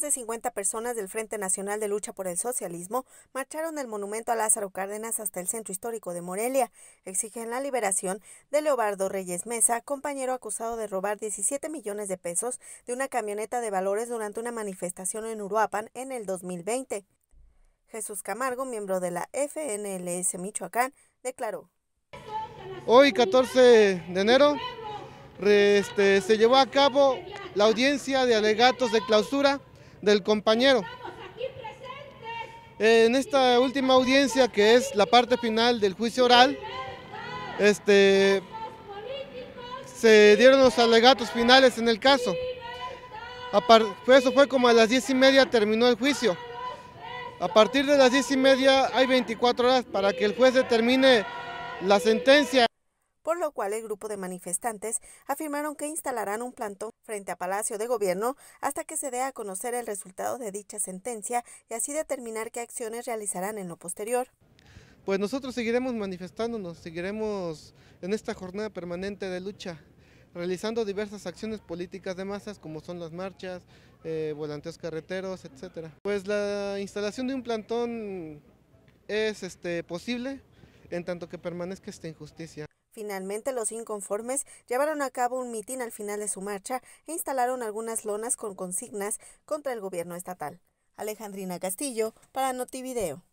de 50 personas del Frente Nacional de Lucha por el Socialismo marcharon del monumento a Lázaro Cárdenas hasta el centro histórico de Morelia. Exigen la liberación de Leobardo Reyes Mesa, compañero acusado de robar 17 millones de pesos de una camioneta de valores durante una manifestación en Uruapan en el 2020. Jesús Camargo, miembro de la FNLS Michoacán, declaró. Hoy, 14 de enero, este, se llevó a cabo la audiencia de alegatos de clausura del compañero. En esta última audiencia, que es la parte final del juicio oral, este, se dieron los alegatos finales en el caso. Eso fue como a las diez y media terminó el juicio. A partir de las diez y media hay 24 horas para que el juez determine la sentencia por lo cual el grupo de manifestantes afirmaron que instalarán un plantón frente a Palacio de Gobierno hasta que se dé a conocer el resultado de dicha sentencia y así determinar qué acciones realizarán en lo posterior. Pues nosotros seguiremos manifestándonos, seguiremos en esta jornada permanente de lucha realizando diversas acciones políticas de masas como son las marchas, eh, volanteos carreteros, etc. Pues la instalación de un plantón es este, posible en tanto que permanezca esta injusticia. Finalmente, los inconformes llevaron a cabo un mitin al final de su marcha e instalaron algunas lonas con consignas contra el gobierno estatal. Alejandrina Castillo, para Notivideo.